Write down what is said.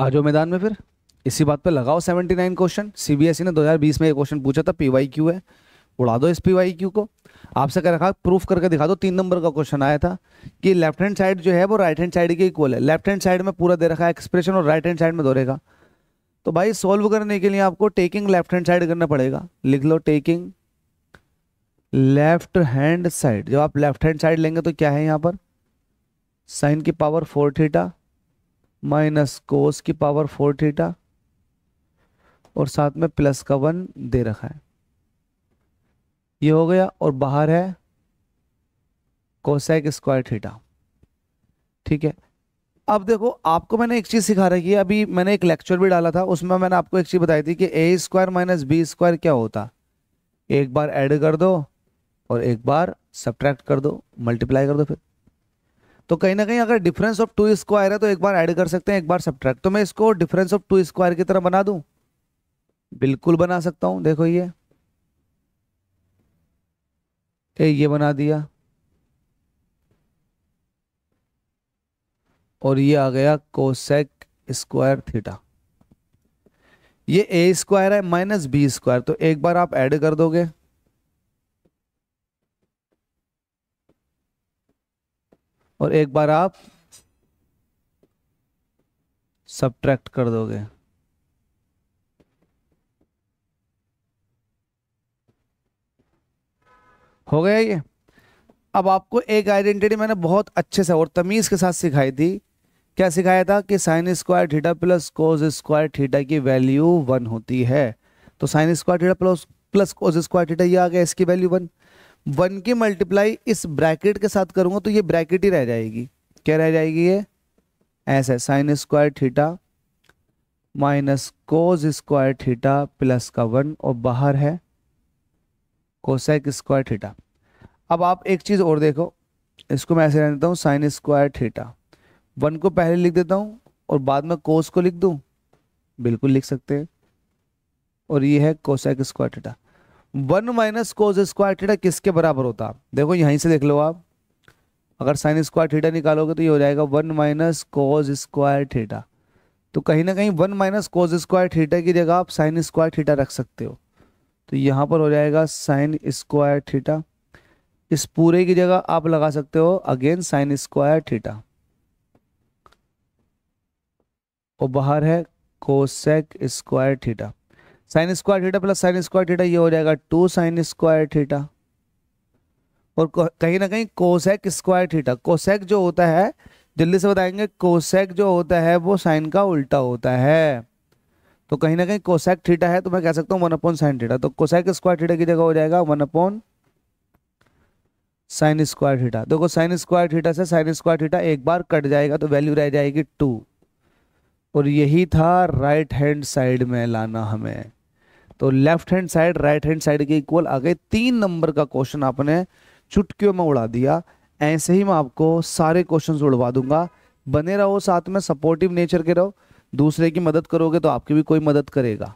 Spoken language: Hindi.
आ जाओ मैदान में फिर इसी बात पे लगाओ 79 क्वेश्चन सीबीएसई ने 2020 में एक क्वेश्चन पूछा था पीवाईक्यू है उड़ा दो इस पीवाईक्यू को आपसे कह रखा प्रूफ करके दिखा दो तीन नंबर का क्वेश्चन आया था कि लेफ्ट हैंड साइड जो है वो राइट हैंड साइड के इक्वल है लेफ्ट हैंड साइड में पूरा दे रखा है एक्सप्रेशन और राइट हैंड साइड में दोहरेगा तो भाई सॉल्व करने के लिए आपको टेकिंग लेफ्ट हैंड साइड करना पड़ेगा लिख लो टेकिंग लेफ्ट हैंड साइड जब आप लेफ्ट हैंड साइड लेंगे तो क्या है यहाँ पर साइन की power four theta minus cos की पावर फोर थीटा और साथ में प्लस का वन दे रखा है ये हो गया और बाहर है कोसैक स्क्वायर थीटा ठीक है अब देखो आपको मैंने एक चीज़ सिखा रखी है अभी मैंने एक लेक्चर भी डाला था उसमें मैंने आपको एक चीज़ बताई थी कि A square minus B square क्या होता एक बार ऐड कर दो और एक बार सब्ट्रैक्ट कर दो मल्टीप्लाई कर दो फिर तो कहीं ना कहीं अगर डिफरेंस ऑफ टू स्क्वायर है तो एक बार ऐड कर सकते हैं एक बार सब्ट्रैक्ट तो मैं इसको डिफरेंस ऑफ टू स्क्वायर की तरह बना दूं बिल्कुल बना सकता हूं देखो ये ए ये बना दिया और ये आ गया कोसेक स्क्वायर थीटा ये ए स्क्वायर है माइनस बी स्क्वायर तो एक बार आप ऐड कर दोगे और एक बार आप सब्ट्रैक्ट कर दोगे हो गया ये अब आपको एक आइडेंटिटी मैंने बहुत अच्छे से और तमीज़ के साथ सिखाई थी क्या सिखाया था कि sine square theta plus cos square theta की वैल्यू वन होती है तो sine square theta plus plus cos square theta ये आ गया इसकी वैल्यू वन वन की मल्टीप्लाई इस ब्रैकेट के साथ करूंगा तो ये ब्रैकेट ही रह जाएगी क्या रह जाएगी ये ऐसे sine square theta minus cos square theta plus का वन और बाहर है कोसेक स्क्वायर थीटा अब आप एक चीज़ और देखो इसको मैं ऐसे रह देता हूँ साइन स्क्वायर थीटा वन को पहले लिख देता हूँ और बाद में कोस को लिख दूँ बिल्कुल लिख सकते हैं और ये है cosec square theta one minus cos square theta किसके बराबर होता देखो यहीं से देख लो आप अगर साइन स्क्वायर थीटा निकालोगे तो ये हो जाएगा one minus cos square theta तो कहीं ना कहीं one minus cos square theta की जगह आप साइन स्क्वायर थीटा रख सकते हो तो यहाँ पर हो जाएगा साइन स्क्वायर थीटा इस पूरे की जगह आप लगा सकते हो अगेन साइन स्क्वायर थीटा और बाहर है cosec square theta sine square theta plus sine square theta ये हो जाएगा टू साइन स्क्वायर थीटा और कहीं ना कहीं कोसेक स्क्वायर थीटा कोसेक जो होता है जल्दी से बताएंगे कोसेक जो होता है वो साइन का उल्टा होता है तो कहीं ना कहीं कोसेक थीटा है तो मैं कह सकता हूँ वन अपॉन साइन थीटा तो कोसेक स्क्वायर थीटा की जगह हो जाएगा one upon sine square theta देखो साइन स्क्वायर थीटा से साइन स्क्वायर थीटा एक बार कट जाएगा तो वैल्यू रह जाएगी टू और यही था राइट हैंड साइड में लाना हमें तो left hand side right hand side के इक्वल आ गए तीन नंबर का क्वेश्चन आपने चुटकियों में उड़ा दिया ऐसे ही मैं आपको सारे क्वेश्चन उड़वा दूंगा बने रहो साथ में सपोर्टिव नेचर के रहो दूसरे की मदद करोगे तो आपकी भी कोई मदद करेगा